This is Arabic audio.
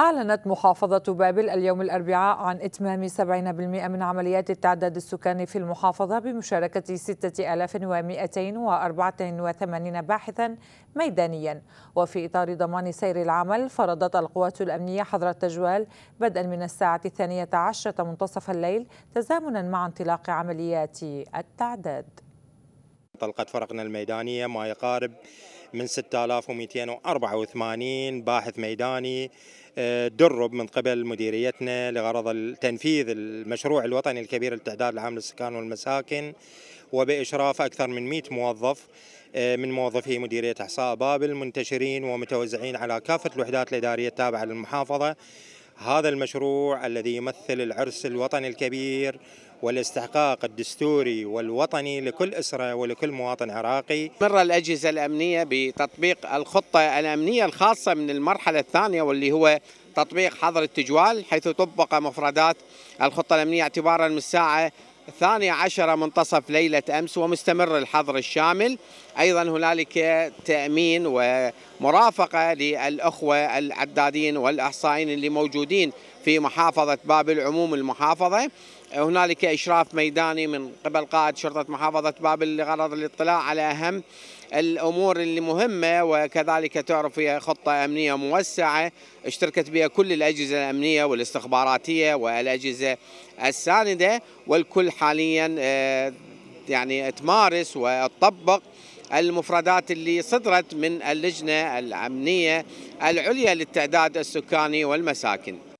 أعلنت محافظة بابل اليوم الأربعاء عن إتمام 70% من عمليات التعداد السكاني في المحافظة بمشاركة 6284 باحثا ميدانيا وفي إطار ضمان سير العمل فرضت القوات الأمنية حظر التجوال بدءا من الساعة الثانية عشرة منتصف الليل تزامنا مع انطلاق عمليات التعداد انطلقت فرقنا الميدانية ما يقارب من 6284 باحث ميداني آه، درب من قبل مديريتنا لغرض تنفيذ المشروع الوطني الكبير للتعداد العام للسكان والمساكن وبإشراف أكثر من 100 موظف آه، من موظفي مديرية إحصاء بابل منتشرين ومتوزعين على كافة الوحدات الإدارية التابعة للمحافظة هذا المشروع الذي يمثل العرس الوطني الكبير والاستحقاق الدستوري والوطني لكل اسره ولكل مواطن عراقي. مر الاجهزه الامنيه بتطبيق الخطه الامنيه الخاصه من المرحله الثانيه واللي هو تطبيق حظر التجوال حيث طبق مفردات الخطه الامنيه اعتبارا من الساعه الثانية عشرة منتصف ليلة أمس ومستمر الحظر الشامل أيضا هنالك تأمين ومرافقة للأخوة العدادين والأحصائيين اللي موجودين في محافظة بابل عموم المحافظة هنالك إشراف ميداني من قبل قائد شرطة محافظة بابل لغرض الاطلاع على أهم الأمور المهمة وكذلك تعرف هي خطة أمنية موسعة اشتركت بها كل الأجهزة الأمنية والاستخباراتية والأجهزة الساندة والكل حاليا آه، يعني تمارس وتطبق المفردات اللي صدرت من اللجنة الأمنية العليا للتعداد السكاني والمساكن